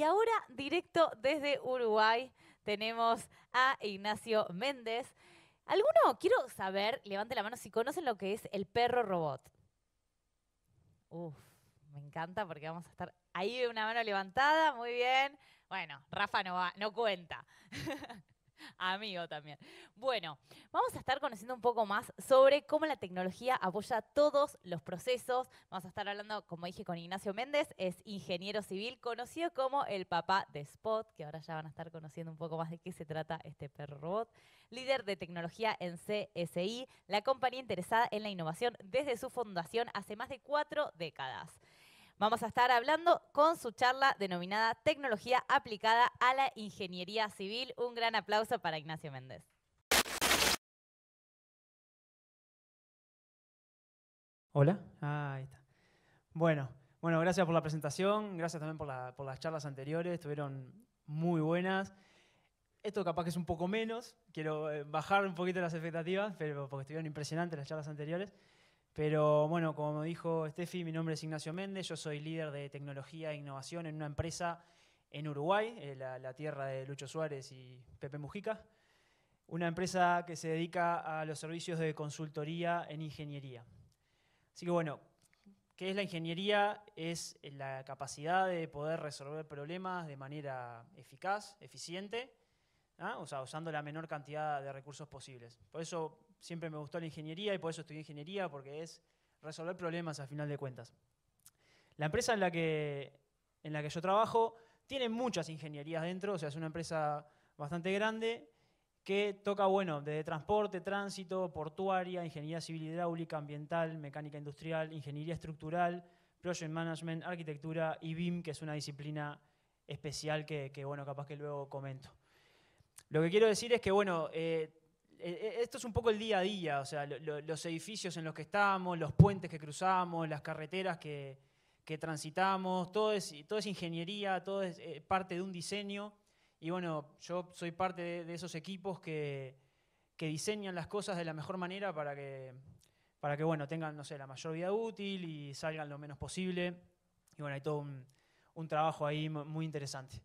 Y ahora, directo desde Uruguay, tenemos a Ignacio Méndez. ¿Alguno? Quiero saber, levante la mano si conocen lo que es el perro robot. Uf, me encanta porque vamos a estar ahí una mano levantada, muy bien. Bueno, Rafa no va, no cuenta. Amigo también. Bueno, vamos a estar conociendo un poco más sobre cómo la tecnología apoya todos los procesos. Vamos a estar hablando, como dije, con Ignacio Méndez, es ingeniero civil, conocido como el papá de Spot, que ahora ya van a estar conociendo un poco más de qué se trata este perro robot. Líder de tecnología en CSI, la compañía interesada en la innovación desde su fundación hace más de cuatro décadas. Vamos a estar hablando con su charla denominada Tecnología aplicada a la Ingeniería Civil. Un gran aplauso para Ignacio Méndez. Hola, ah, ahí está. Bueno, bueno, gracias por la presentación, gracias también por, por las charlas anteriores, estuvieron muy buenas. Esto capaz que es un poco menos, quiero eh, bajar un poquito las expectativas, pero porque estuvieron impresionantes las charlas anteriores. Pero bueno, como dijo Steffi, mi nombre es Ignacio Méndez, yo soy líder de tecnología e innovación en una empresa en Uruguay, eh, la, la, tierra de Lucho Suárez y Pepe Mujica, una empresa que se dedica a los servicios de consultoría en ingeniería. Así que bueno, ¿qué es la ingeniería? Es la capacidad de poder resolver problemas de manera eficaz, eficiente ¿ah? o sea, usando la menor cantidad de recursos posibles. Por eso siempre me gustó la ingeniería y por eso estudié ingeniería, porque es resolver problemas a final de cuentas. La empresa en la que, en la que yo trabajo tiene muchas ingenierías dentro, o sea, es una empresa bastante grande que toca, bueno, desde transporte, tránsito, portuaria, ingeniería civil hidráulica, ambiental, mecánica industrial, ingeniería estructural, project management, arquitectura y BIM, que es una disciplina especial que bueno, capaz que luego comento. Lo que quiero decir es que, bueno, eh, eh, eh, esto es un poco el día a día, o sea, los edificios en los que estamos, los puentes que cruzamos, las carreteras que, que transitamos, todo es, todo es ingeniería, todo es parte de un diseño. Y bueno, yo soy parte de, de esos equipos que, que, diseñan las cosas de la mejor manera para que, para que bueno, tengan, no sé, la mayor vida útil y salgan lo menos posible. Y bueno, hay todo un, un trabajo ahí muy interesante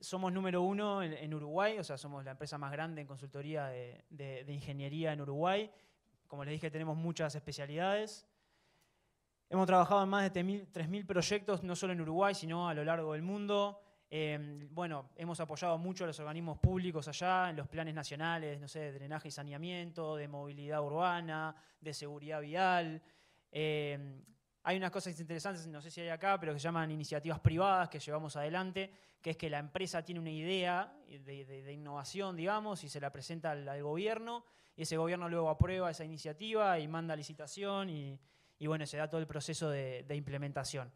somos número uno en, Uruguay, o sea, somos la empresa más grande en consultoría de, ingeniería en Uruguay. Como les dije, tenemos muchas especialidades. Hemos trabajado en más de 3.000 proyectos, no solo en Uruguay, sino a lo largo del mundo. Em, bueno, hemos apoyado mucho a los organismos públicos allá, en los planes nacionales, no sé, de drenaje y saneamiento, de movilidad urbana, de seguridad vial. Em, hay unas cosas interesantes, no sé si hay acá, pero que se llaman iniciativas privadas que llevamos adelante, que es que la empresa tiene una idea de, innovación, digamos, y se la presenta al, gobierno, y ese gobierno luego aprueba esa iniciativa y manda licitación, y, bueno, se da todo el proceso de, implementación.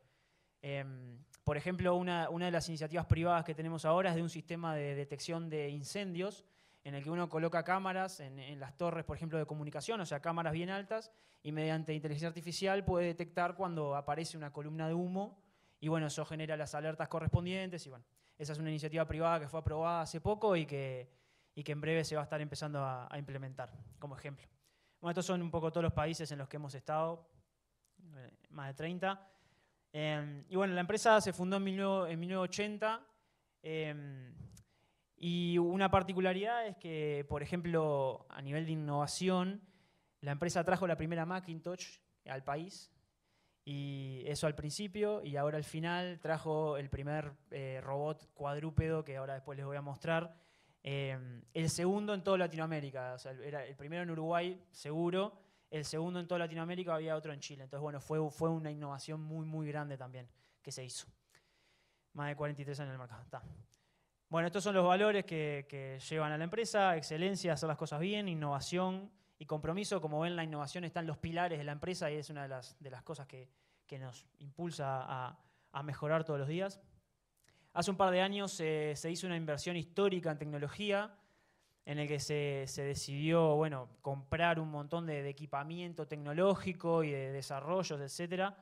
Em, por ejemplo, una, de las iniciativas privadas que tenemos ahora es de un sistema de detección de incendios, en el que uno coloca cámaras en, las torres, por ejemplo, de comunicación, o sea, cámaras bien altas, y mediante inteligencia artificial puede detectar cuando aparece una columna de humo, y bueno, eso genera las alertas correspondientes, y bueno, esa es una iniciativa privada que fue aprobada hace poco y que, que en breve se va a estar empezando a, implementar, como ejemplo. Bueno, estos son un poco todos los países en los que hemos estado, eh, más de 30. Em, y bueno, la empresa se fundó en, 1980. Y una particularidad es que, por ejemplo, a nivel de innovación, la empresa trajo la primera Macintosh al país, y eso al principio, y ahora al final trajo el primer eh, robot cuadrúpedo, que ahora después les voy a mostrar, eh, el segundo en toda Latinoamérica, o sea, era el primero en Uruguay, seguro, el segundo en toda Latinoamérica, había otro en Chile, entonces bueno, fue, fue una innovación muy, muy grande también que se hizo. Más de 43 años en el mercado, está. Bueno, estos son los valores que, llevan a la empresa, excelencia, hacer las cosas bien, innovación y compromiso. Como ven, la innovación está en los pilares de la empresa y es una de las, cosas que, nos impulsa a, mejorar todos los días. Hace un par de años eh, se hizo una inversión histórica en tecnología, en el que se, decidió bueno, comprar un montón de, equipamiento tecnológico y de desarrollos, etc.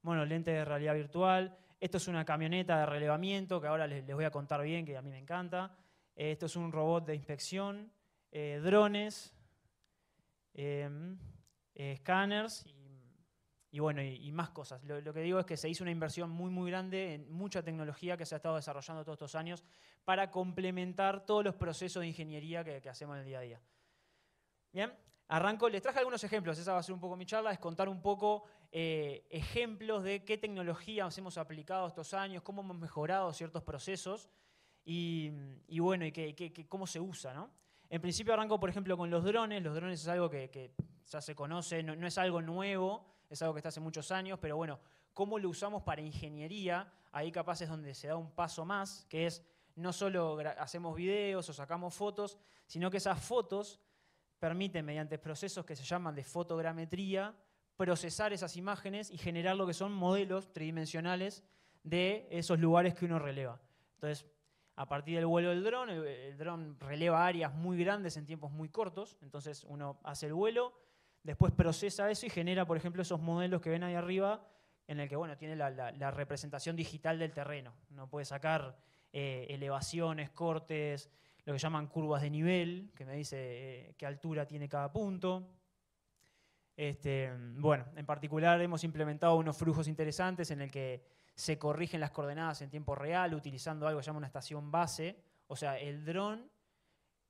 Bueno, lentes de realidad virtual, esto es una camioneta de relevamiento que ahora les, voy a contar bien, que a mí me encanta. Eh, esto es un robot de inspección, eh, drones, escáneres em, eh, y, bueno, y, más cosas. Lo, que digo es que se hizo una inversión muy, muy grande en mucha tecnología que se ha estado desarrollando todos estos años para complementar todos los procesos de ingeniería que, que hacemos en el día a día. Bien, Arranco, les traje algunos ejemplos, esa va a ser un poco mi charla, es contar un poco eh, ejemplos de qué tecnologías hemos aplicado estos años, cómo hemos mejorado ciertos procesos y, bueno, y cómo se usa. ¿no? En principio arranco, por ejemplo, con los drones, los drones es algo que, ya se conoce, no, no, es algo nuevo, es algo que está hace muchos años, pero bueno, cómo lo usamos para ingeniería, ahí capaz es donde se da un paso más, que es no solo hacemos videos o sacamos fotos, sino que esas fotos permite, mediante procesos que se llaman de fotogrametría, procesar esas imágenes y generar lo que son modelos tridimensionales de esos lugares que uno releva. Entonces, a partir del vuelo del dron, el, dron releva áreas muy grandes en tiempos muy cortos, entonces uno hace el vuelo, después procesa eso y genera, por ejemplo, esos modelos que ven ahí arriba, en el que bueno, tiene la, representación digital del terreno. Uno puede sacar eh, elevaciones, cortes, lo que llaman curvas de nivel, que me dice eh, qué altura tiene cada punto. Este, bueno, en particular hemos implementado unos flujos interesantes en el que se corrigen las coordenadas en tiempo real utilizando algo que se llama una estación base, o sea, el dron,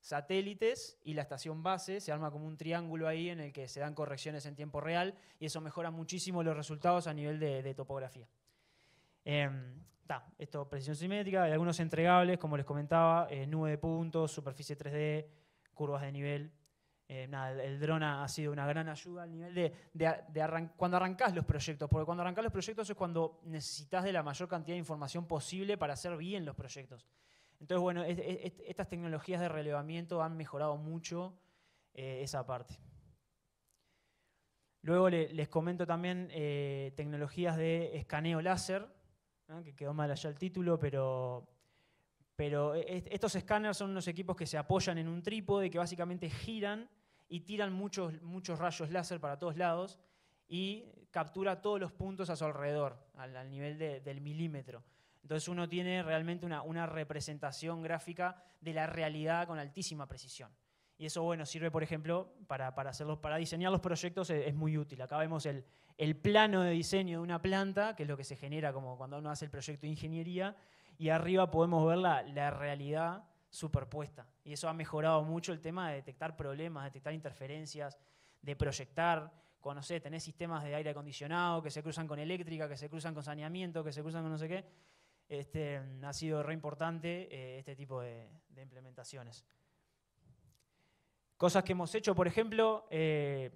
satélites y la estación base, se arma como un triángulo ahí en el que se dan correcciones en tiempo real y eso mejora muchísimo los resultados a nivel de topografía. Eh, esto, precisión simétrica, hay algunos entregables, como les comentaba, eh, nube de puntos, superficie 3D, curvas de nivel. Eh, el, drone ha sido una gran ayuda al nivel de, cuando arrancás los proyectos, porque cuando arrancás los proyectos es cuando necesitas de la mayor cantidad de información posible para hacer bien los proyectos. Entonces, bueno, estas tecnologías de relevamiento han mejorado mucho eh, esa parte. Luego les comento también tecnologías de escaneo láser, Ah, que quedó mal allá el título, pero, e, e, estos escáneres son unos equipos que se apoyan en un trípode, que básicamente giran y tiran muchos, muchos rayos láser para todos lados y captura todos los puntos a su alrededor, al, nivel del milímetro. Entonces uno tiene realmente una, una representación gráfica de la realidad con altísima precisión. Y eso, bueno, sirve, por ejemplo, para, para diseñar los proyectos es, muy útil. Acá vemos el, plano de diseño de una planta, que es lo que se genera como cuando uno hace el proyecto de ingeniería, y arriba podemos ver la, la realidad superpuesta. Y eso ha mejorado mucho el tema de detectar problemas, detectar interferencias, de proyectar. Conocer, tener sistemas de aire acondicionado que se cruzan con eléctrica, que se cruzan con saneamiento, que se cruzan con no sé qué. Este, ha sido re importante eh, este tipo de implementaciones. Cosas que hemos hecho, por ejemplo, eh,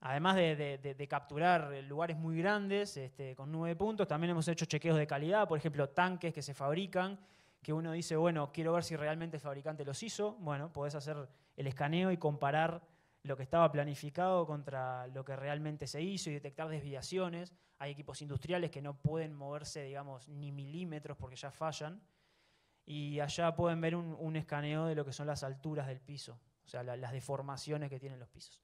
además de, capturar lugares muy grandes este, con nueve puntos, también hemos hecho chequeos de calidad, por ejemplo, tanques que se fabrican, que uno dice, bueno, quiero ver si realmente el fabricante los hizo. Bueno, podés hacer el escaneo y comparar lo que estaba planificado contra lo que realmente se hizo y detectar desviaciones. Hay equipos industriales que no pueden moverse, digamos, ni milímetros porque ya fallan. Y allá pueden ver un escaneo de lo que son las alturas del piso. O sea, las deformaciones que tienen los pisos.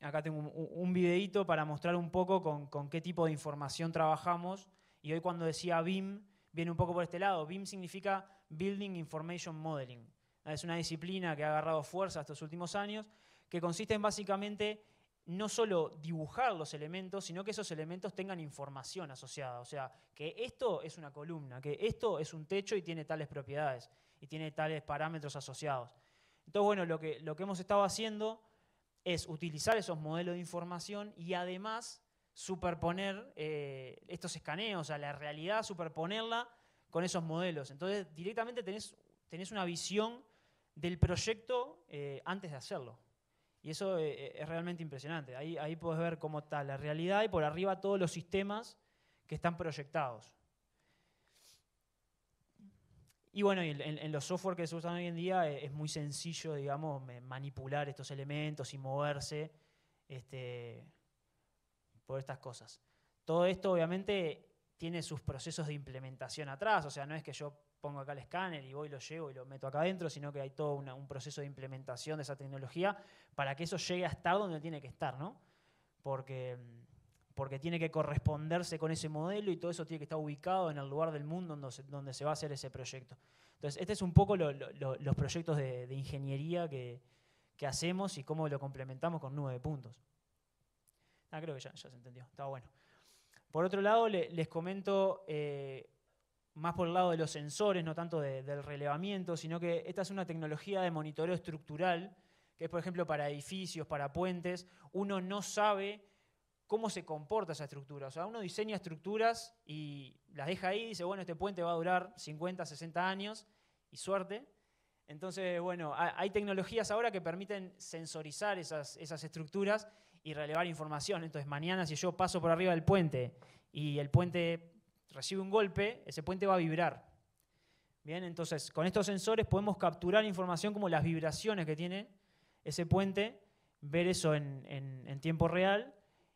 Acá tengo un, videito para mostrar un poco con, con, qué tipo de información trabajamos. Y hoy cuando decía BIM, viene un poco por este lado. BIM significa Building Information Modeling. Ah, es una disciplina que ha agarrado fuerza estos últimos años, que consiste en básicamente no solo dibujar los elementos, sino que esos elementos tengan información asociada. O sea, que esto es una columna, que esto es un techo y tiene tales propiedades y tiene tales parámetros asociados. Entonces, bueno, lo que, lo que hemos estado haciendo es utilizar esos modelos de información y además superponer eh, estos escaneos a la realidad, superponerla con esos modelos. Entonces, directamente tenés, una visión del proyecto eh, antes de hacerlo. Y eso eh, es realmente impresionante. Ahí, ahí podés ver cómo está la realidad y por arriba todos los sistemas que están proyectados. Y bueno, en, los software que se usan hoy en día eh, es, muy sencillo, digamos, manipular estos elementos y moverse este, por estas cosas. Todo esto obviamente tiene sus procesos de implementación atrás, o sea, no es que yo pongo acá el escáner y voy, lo llevo y lo meto acá adentro, sino que hay todo un proceso de implementación de esa tecnología para que eso llegue a estar donde tiene que estar, ¿no? Porque mm, porque tiene que corresponderse con ese modelo y todo eso tiene que estar ubicado en el lugar del mundo donde se, donde se va a hacer ese proyecto. Entonces, este es un poco los proyectos de, ingeniería que, que, hacemos y cómo lo complementamos con nube de puntos. Ah, creo que ya, se entendió, estaba bueno. Por otro lado, les comento eh, más por el lado de los sensores, no tanto del relevamiento, sino que esta es una tecnología de monitoreo estructural, que es, por ejemplo, para edificios, para puentes. Uno no sabe cómo se comporta esa estructura. O sea, uno diseña estructuras y las deja ahí, y dice, bueno, este puente va a durar 50, 60 años y suerte. Entonces, bueno, hay tecnologías ahora que permiten sensorizar esas, estructuras y relevar información. Entonces, mañana si yo paso por arriba del puente y el puente recibe un golpe, ese puente va a vibrar. Bien, entonces, con estos sensores podemos capturar información como las vibraciones que tiene ese puente, ver eso en, en tiempo real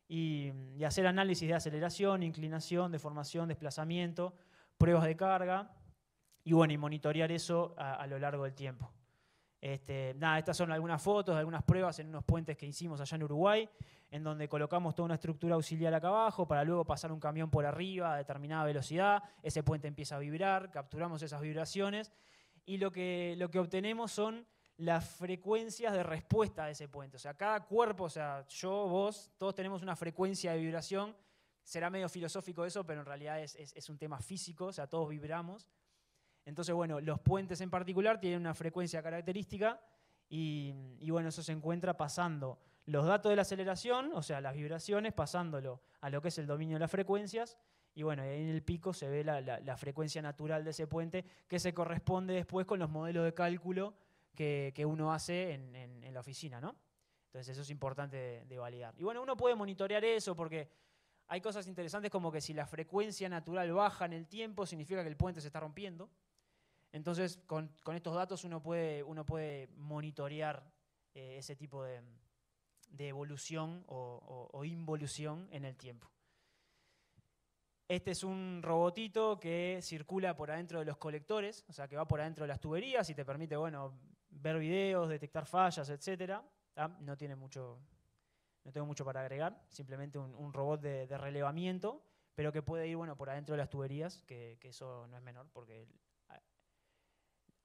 Mm, y, hacer análisis de aceleración, inclinación, deformación, desplazamiento, pruebas de carga y bueno, y monitorear eso a, lo largo del tiempo. Este, nada, estas son algunas fotos, de algunas pruebas en unos puentes que hicimos allá en Uruguay, en donde colocamos toda una estructura auxiliar acá abajo para luego pasar un camión por arriba a determinada velocidad, ese puente empieza a vibrar, capturamos esas vibraciones y lo que, lo que obtenemos son las frecuencias de respuesta de ese puente. O sea, cada cuerpo, o sea, yo, vos, todos tenemos una frecuencia de vibración. Será medio filosófico eso, pero en realidad es, un tema físico, o sea, todos vibramos. Entonces, bueno, los puentes en particular tienen una frecuencia característica y, bueno, eso se encuentra pasando los datos de la aceleración, o sea, las vibraciones, pasándolo a lo que es el dominio de las frecuencias. Y bueno, ahí en el pico se ve la, frecuencia natural de ese puente que se corresponde después con los modelos de cálculo que, uno hace en, la oficina, ¿no? Entonces eso es importante de, validar. Y bueno, uno puede monitorear eso porque hay cosas interesantes como que si la frecuencia natural baja en el tiempo, significa que el puente se está rompiendo. Entonces, con, estos datos uno puede, uno puede monitorear eh, ese tipo de, evolución o involución en el tiempo. Este es un robotito que circula por adentro de los colectores, o sea, que va por adentro de las tuberías y te permite, bueno, ver videos, detectar fallas, etc. no, tiene mucho, no tengo mucho para agregar, simplemente un, robot de, relevamiento, pero que puede ir bueno, por adentro de las tuberías, que, eso no es menor, porque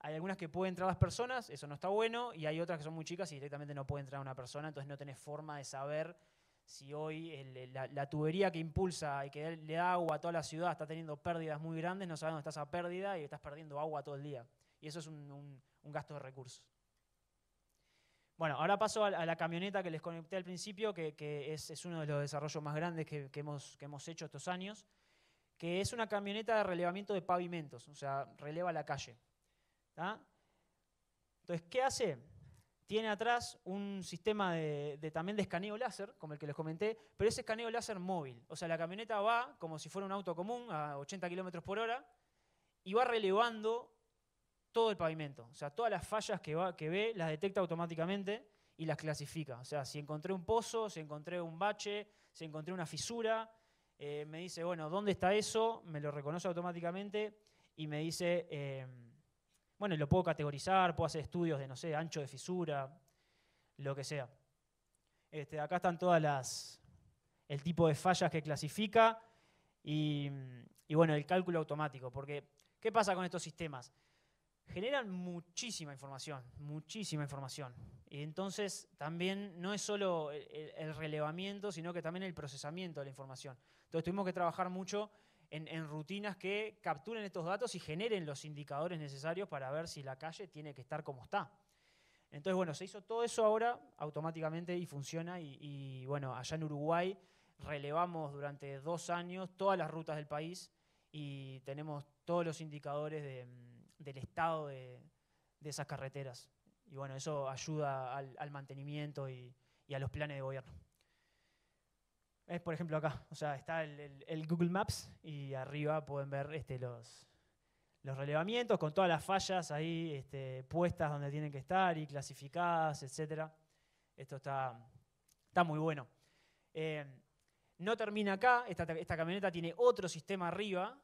hay algunas que pueden entrar las personas, eso no está bueno, y hay otras que son muy chicas y directamente no puede entrar una persona, entonces no tenés forma de saber si hoy la, tubería que impulsa y que le da agua a toda la ciudad está teniendo pérdidas muy grandes, no sabes dónde está esa pérdida y estás perdiendo agua todo el día. Y eso es un, un gasto de recursos. Bueno, ahora paso a la camioneta que les conecté al principio, que, es, uno de los desarrollos más grandes que, hemos, hecho estos años, que es una camioneta de relevamiento de pavimentos, o sea, releva la calle. Entonces, ¿qué hace? Tiene atrás un sistema de, también de escaneo láser, como el que les comenté, pero es escaneo láser móvil. O sea, la camioneta va como si fuera un auto común a 80 kilómetros por hora y va relevando todo el pavimento. O sea, todas las fallas que, va, que ve las detecta automáticamente y las clasifica. O sea, si encontré un pozo, si encontré un bache, si encontré una fisura, eh, me dice, bueno, ¿dónde está eso? Me lo reconoce automáticamente y me dice, eh, bueno, lo puedo categorizar, puedo hacer estudios de, no sé, ancho de fisura, lo que sea. Este, acá están todas las, el tipo de fallas que clasifica y bueno, el cálculo automático. Porque, ¿qué pasa con estos sistemas? generan muchísima información, muchísima información. Y entonces también no es solo el, relevamiento, sino que también el procesamiento de la información. Entonces tuvimos que trabajar mucho en, rutinas que capturen estos datos y generen los indicadores necesarios para ver si la calle tiene que estar como está. Entonces, bueno, se hizo todo eso ahora automáticamente y funciona. y bueno, allá en Uruguay relevamos durante dos años todas las rutas del país y tenemos todos los indicadores de del estado de, esas carreteras. Y bueno, eso ayuda al, mantenimiento y, a los planes de gobierno. Es, por ejemplo, acá, o sea, está el, Google Maps y arriba pueden ver este, los, los relevamientos con todas las fallas ahí este, puestas donde tienen que estar y clasificadas, etc. Esto está, está muy bueno. Eh, no termina acá, esta, esta camioneta tiene otro sistema arriba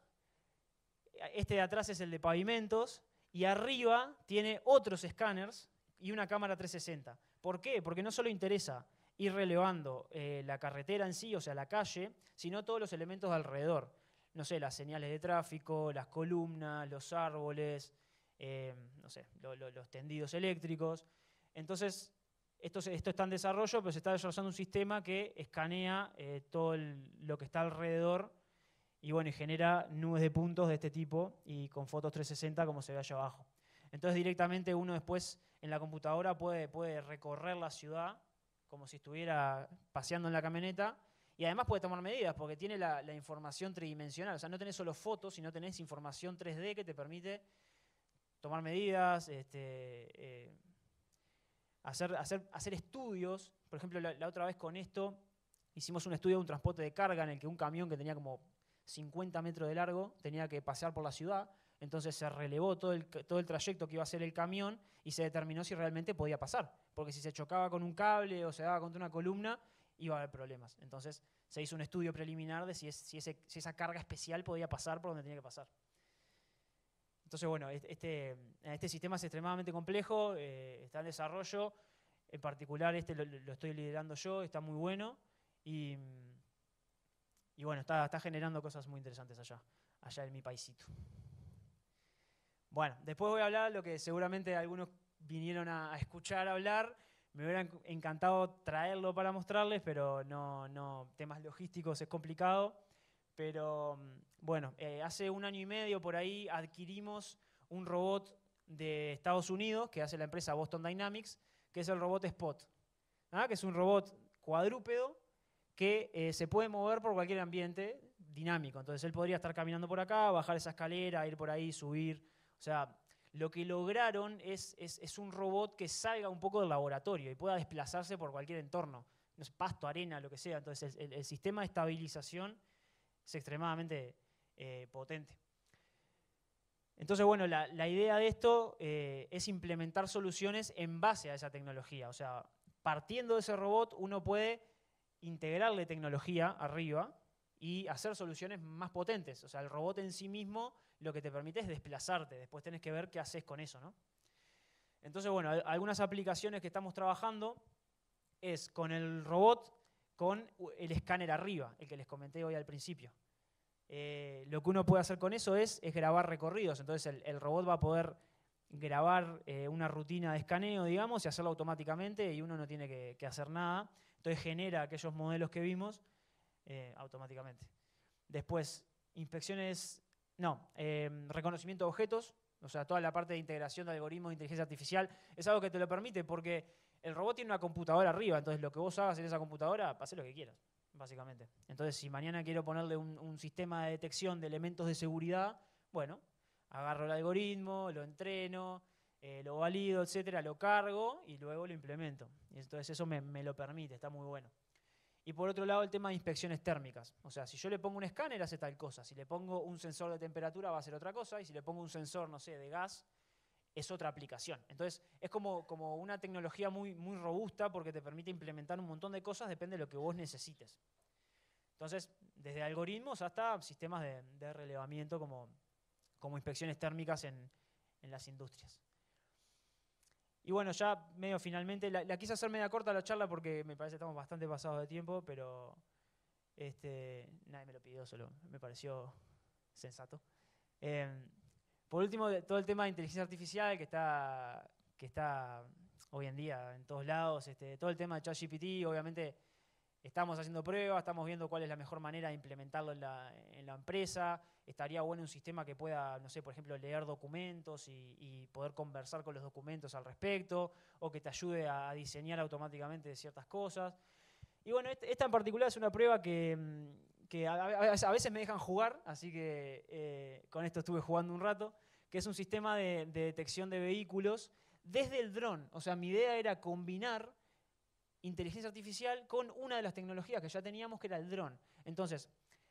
este de atrás es el de pavimentos. Y arriba tiene otros escáneres y una cámara 360. ¿Por qué? Porque no solo interesa ir relevando eh, la carretera en sí, o sea, la calle, sino todos los elementos alrededor. No sé, las señales de tráfico, las columnas, los árboles, eh, no sé, los tendidos eléctricos. Entonces, esto, está en desarrollo, pero se está desarrollando un sistema que escanea eh, todo lo que está alrededor y bueno, genera nubes de puntos de este tipo y con fotos 360 como se ve allá abajo. Entonces directamente uno después en la computadora puede, puede recorrer la ciudad como si estuviera paseando en la camioneta y además puede tomar medidas porque tiene la, información tridimensional. O sea, no tenés solo fotos, sino tenés información 3D que te permite tomar medidas, este, eh, hacer, hacer, hacer estudios. Por ejemplo, la otra vez con esto hicimos un estudio de un transporte de carga en el que un camión que tenía como 50 metros de largo, tenía que pasear por la ciudad, entonces se relevó todo el, todo el trayecto que iba a hacer el camión y se determinó si realmente podía pasar, porque si se chocaba con un cable o se daba contra una columna, iba a haber problemas. Entonces se hizo un estudio preliminar de si, si, ese, esa carga especial podía pasar por donde tenía que pasar. Entonces, bueno, este, este sistema es extremadamente complejo, eh, está en desarrollo, en particular este lo, lo, estoy liderando yo, está muy bueno y mm, y bueno, está, generando cosas muy interesantes allá, allá en mi paisito. Bueno, después voy a hablar lo que seguramente algunos vinieron a, a escuchar hablar. Me hubiera encantado traerlo para mostrarles, pero no, no temas logísticos es complicado. Pero mm, bueno, eh, hace un año y medio por ahí adquirimos un robot de Estados Unidos que hace la empresa Boston Dynamics, que es el robot Spot, ¿ah? que es un robot cuadrúpedo que eh, se puede mover por cualquier ambiente dinámico. Entonces él podría estar caminando por acá, bajar esa escalera, ir por ahí, subir. O sea, lo que lograron es, es, un robot que salga un poco del laboratorio y pueda desplazarse por cualquier entorno. No es pasto, arena, lo que sea. Entonces el, sistema de estabilización es extremadamente eh, potente. Entonces, bueno, la, idea de esto eh, es implementar soluciones en base a esa tecnología. O sea, partiendo de ese robot, uno puede integrarle tecnología arriba y hacer soluciones más potentes. O sea, el robot en sí mismo lo que te permite es desplazarte, después tenés que ver qué haces con eso, ¿no? Entonces, bueno, algunas aplicaciones que estamos trabajando es con el robot, con el escáner arriba, el que les comenté hoy al principio. Eh, lo que uno puede hacer con eso es, grabar recorridos, entonces el, robot va a poder grabar eh, una rutina de escaneo, digamos, y hacerlo automáticamente y uno no tiene que hacer nada. Entonces genera aquellos modelos que vimos eh, automáticamente. Después, inspecciones, no, em, reconocimiento de objetos, o sea, toda la parte de integración de algoritmos de inteligencia artificial, es algo que te lo permite porque el robot tiene una computadora arriba, entonces lo que vos hagas en esa computadora, pase lo que quieras, básicamente. Entonces, si mañana quiero ponerle un, sistema de detección de elementos de seguridad, bueno, agarro el algoritmo, lo entreno, eh, lo valido, etcétera, lo cargo y luego lo implemento. Entonces eso me, lo permite, está muy bueno. Y por otro lado el tema de inspecciones térmicas. O sea, si yo le pongo un escáner hace tal cosa, si le pongo un sensor de temperatura va a ser otra cosa, y si le pongo un sensor, no sé, de gas, es otra aplicación. Entonces es como, como una tecnología muy, muy robusta porque te permite implementar un montón de cosas, depende de lo que vos necesites. Entonces, desde algoritmos hasta sistemas de, relevamiento como, como inspecciones térmicas en las industrias. Y bueno, ya medio finalmente, la, quise hacer media corta la charla porque me parece que estamos bastante pasados de tiempo, pero este, nadie me lo pidió, solo me pareció sensato. Em, por último, todo el tema de inteligencia artificial que está, que está hoy en día en todos lados, este, todo el tema de ChatGPT, obviamente Estamos haciendo pruebas, estamos viendo cuál es la mejor manera de implementarlo en la, empresa. Estaría bueno un sistema que pueda, no sé, por ejemplo, leer documentos y, poder conversar con los documentos al respecto, o que te ayude a, diseñar automáticamente ciertas cosas. Y bueno, este, esta en particular es una prueba que, mm, a, veces me dejan jugar, así que eh, con esto estuve jugando un rato, que es un sistema de detección de vehículos desde el dron. O sea, mi idea era combinar inteligencia artificial con una de las tecnologías que ya teníamos, que era el dron. Entonces,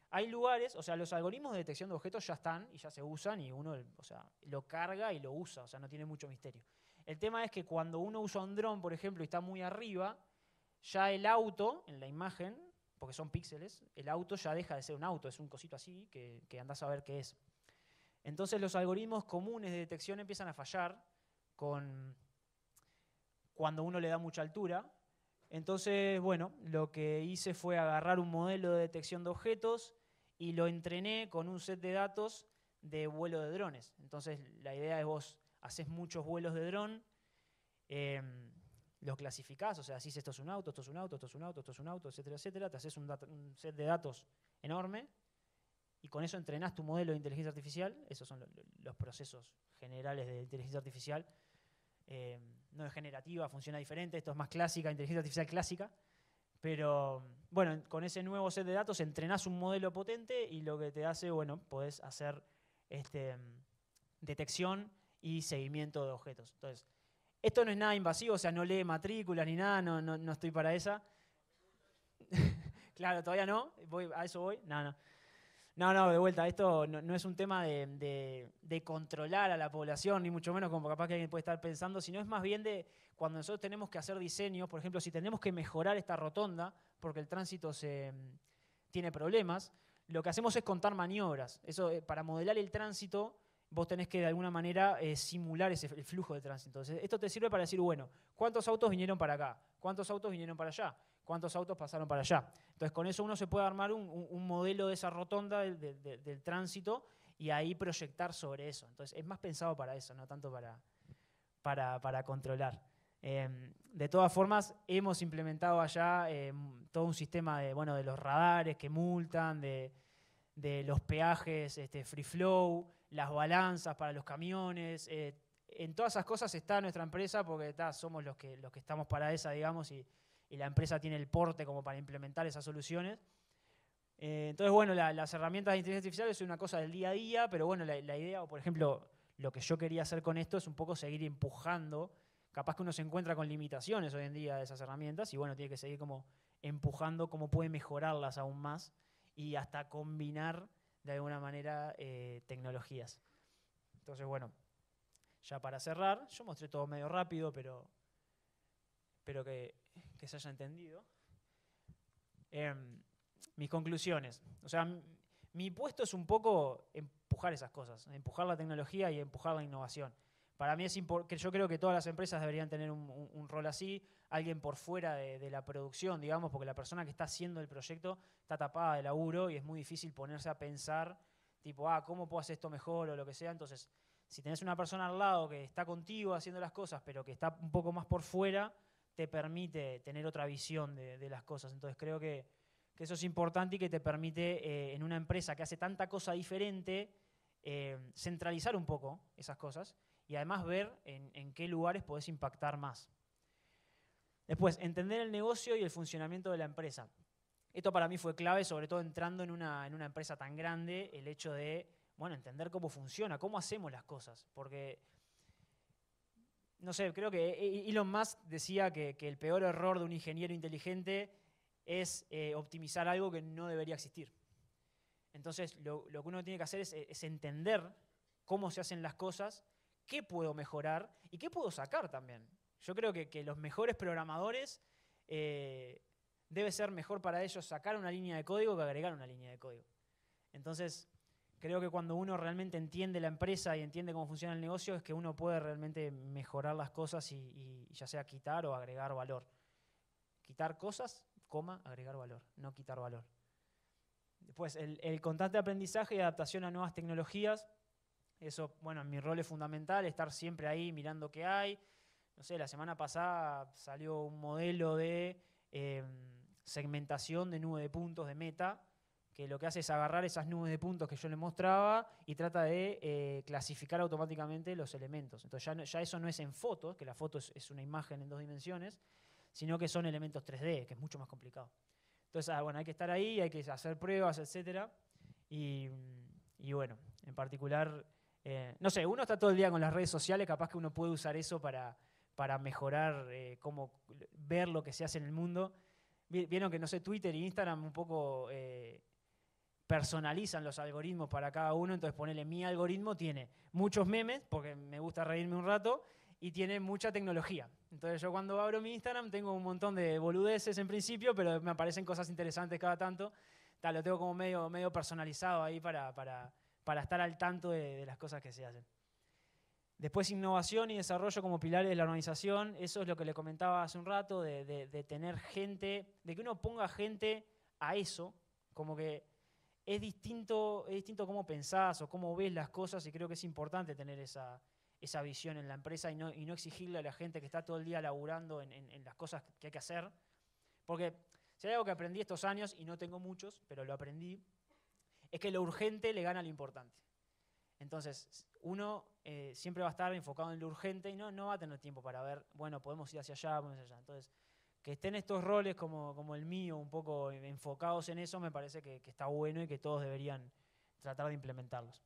hay lugares, o sea, los algoritmos de detección de objetos ya están y ya se usan y uno o sea, lo carga y lo usa, o sea, no tiene mucho misterio. El tema es que cuando uno usa un dron, por ejemplo, y está muy arriba, ya el auto, en la imagen, porque son píxeles, el auto ya deja de ser un auto, es un cosito así que, que andás a ver qué es. Entonces los algoritmos comunes de detección empiezan a fallar con cuando uno le da mucha altura, entonces, bueno, lo que hice fue agarrar un modelo de detección de objetos y lo entrené con un set de datos de vuelo de drones. Entonces, la idea es vos haces muchos vuelos de dron, em, los clasificás, o sea, si esto es un auto, esto es un auto, esto es un auto, esto es un auto, etcétera, etcétera, te haces un, set de datos enorme y con eso entrenás tu modelo de inteligencia artificial, esos son los procesos generales de inteligencia artificial, eh, no es generativa, funciona diferente, esto es más clásica, inteligencia artificial clásica. Pero bueno, con ese nuevo set de datos entrenás un modelo potente y lo que te hace, bueno, podés hacer este, detección y seguimiento de objetos. Entonces, esto no es nada invasivo, o sea, no lee matrículas ni nada, no, no estoy para esa. claro, todavía no, voy, a eso voy. No, no. No, no, de vuelta, esto no, es un tema de, controlar a la población, ni mucho menos como capaz que alguien puede estar pensando, sino es más bien de cuando nosotros tenemos que hacer diseños, por ejemplo, si tenemos que mejorar esta rotonda, porque el tránsito se, mm, tiene problemas, lo que hacemos es contar maniobras. Eso, eh, para modelar el tránsito, vos tenés que de alguna manera eh, simular ese, el flujo de tránsito. Entonces, esto te sirve para decir, bueno, ¿cuántos autos vinieron para acá? ¿Cuántos autos vinieron para allá? cuántos autos pasaron para allá. Entonces, con eso uno se puede armar un, modelo de esa rotonda del, tránsito y ahí proyectar sobre eso. Entonces, es más pensado para eso, no tanto para, para, controlar. Em, de todas formas, hemos implementado allá em, todo un sistema de, bueno, de los radares que multan, de, los peajes este, free flow, las balanzas para los camiones. Eh, en todas esas cosas está nuestra empresa porque somos los que, los que estamos para esa, digamos, y, y la empresa tiene el porte como para implementar esas soluciones. Eh, entonces, bueno, las herramientas de inteligencia artificial es una cosa del día a día, pero bueno, la, idea, o por ejemplo, lo que yo quería hacer con esto es un poco seguir empujando. Capaz que uno se encuentra con limitaciones hoy en día de esas herramientas y bueno, tiene que seguir como empujando cómo puede mejorarlas aún más y hasta combinar de alguna manera eh, tecnologías. Entonces, bueno, ya para cerrar, yo mostré todo medio rápido, pero, pero que que se haya entendido. Em, mis conclusiones. O sea, mi puesto es un poco empujar esas cosas, empujar la tecnología y empujar la innovación. Para mí es importante, yo creo que todas las empresas deberían tener un, rol así, alguien por fuera de, de, la producción, digamos, porque la persona que está haciendo el proyecto está tapada de laburo y es muy difícil ponerse a pensar, tipo, ah, ¿cómo puedo hacer esto mejor o lo que sea? Entonces, si tenés una persona al lado que está contigo haciendo las cosas, pero que está un poco más por fuera, te permite tener otra visión de, las cosas. Entonces creo que, eso es importante y que te permite eh, en una empresa que hace tanta cosa diferente eh, centralizar un poco esas cosas y además ver en, qué lugares podés impactar más. Después, entender el negocio y el funcionamiento de la empresa. Esto para mí fue clave, sobre todo entrando en una, en una, empresa tan grande, el hecho de, bueno, entender cómo funciona, cómo hacemos las cosas. Porque no sé, creo que eh, eh, Elon Musk decía que, el peor error de un ingeniero inteligente es eh, optimizar algo que no debería existir. Entonces, lo, que uno tiene que hacer es, entender cómo se hacen las cosas, qué puedo mejorar y qué puedo sacar también. Yo creo que, los mejores programadores debe ser mejor para ellos sacar una línea de código que agregar una línea de código. Entonces, creo que cuando uno realmente entiende la empresa y entiende cómo funciona el negocio, es que uno puede realmente mejorar las cosas y, ya sea quitar o agregar valor. Quitar cosas, coma, agregar valor, no quitar valor. Después, el, el constante aprendizaje y adaptación a nuevas tecnologías. Eso, bueno, mi rol es fundamental, estar siempre ahí mirando qué hay. No sé, la semana pasada salió un modelo de em, segmentación de nube de puntos de meta que lo que hace es agarrar esas nubes de puntos que yo le mostraba y trata de eh, clasificar automáticamente los elementos. Entonces ya, eso no es en fotos, que la foto es, una imagen en dos dimensiones, sino que son elementos 3D, que es mucho más complicado. Entonces, ah, bueno, hay que estar ahí, hay que hacer pruebas, etc. Y, bueno, en particular, eh, no sé, uno está todo el día con las redes sociales, capaz que uno puede usar eso para, para mejorar eh, cómo ver lo que se hace en el mundo. Vieron que, no sé, Twitter e Instagram un poco personalizan los algoritmos para cada uno, entonces ponele mi algoritmo tiene muchos memes, porque me gusta reírme un rato, y tiene mucha tecnología. Entonces yo cuando abro mi Instagram tengo un montón de boludeces en principio, pero me aparecen cosas interesantes cada tanto. Tal, lo tengo como medio, medio personalizado ahí para, para, estar al tanto de, las cosas que se hacen. Después innovación y desarrollo como pilares de la organización, eso es lo que le comentaba hace un rato, de, de tener gente, de que uno ponga gente a eso, como que es distinto, distinto cómo pensás o cómo ves las cosas y creo que es importante tener esa, esa visión en la empresa y no, exigirle a la gente que está todo el día laburando en, las cosas que hay que hacer. Porque si hay algo que aprendí estos años, y no tengo muchos, pero lo aprendí, es que lo urgente le gana lo importante. Entonces, uno eh, siempre va a estar enfocado en lo urgente y no, no va a tener tiempo para ver, bueno, podemos ir hacia allá, podemos ir hacia allá. Entonces, que estén estos roles como, el mío, un poco enfocados en eso, me parece que, está bueno y que todos deberían tratar de implementarlos.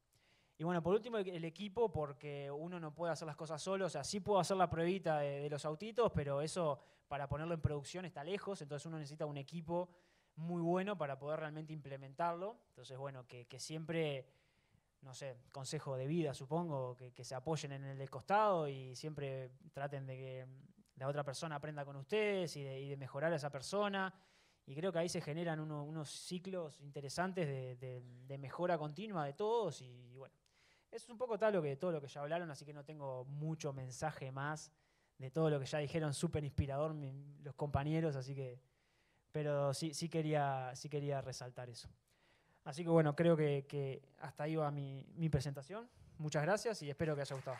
Y bueno, por último, el equipo, porque uno no puede hacer las cosas solo, o sea, sí puedo hacer la pruebita de, los autitos, pero eso para ponerlo en producción está lejos, entonces uno necesita un equipo muy bueno para poder realmente implementarlo. Entonces, bueno, que, siempre, no sé, consejo de vida, supongo, que, que se apoyen en el de costado y siempre traten de que la otra persona aprenda con ustedes y de, mejorar a esa persona. Y creo que ahí se generan unos ciclos interesantes de, mejora continua de todos. Y, bueno, eso es un poco tal lo que, todo lo que ya hablaron, así que no tengo mucho mensaje más de todo lo que ya dijeron, súper inspirador los compañeros, así que... Pero sí, sí, quería, sí quería resaltar eso. Así que bueno, creo que, hasta ahí va mi, mi presentación. Muchas gracias y espero que haya gustado.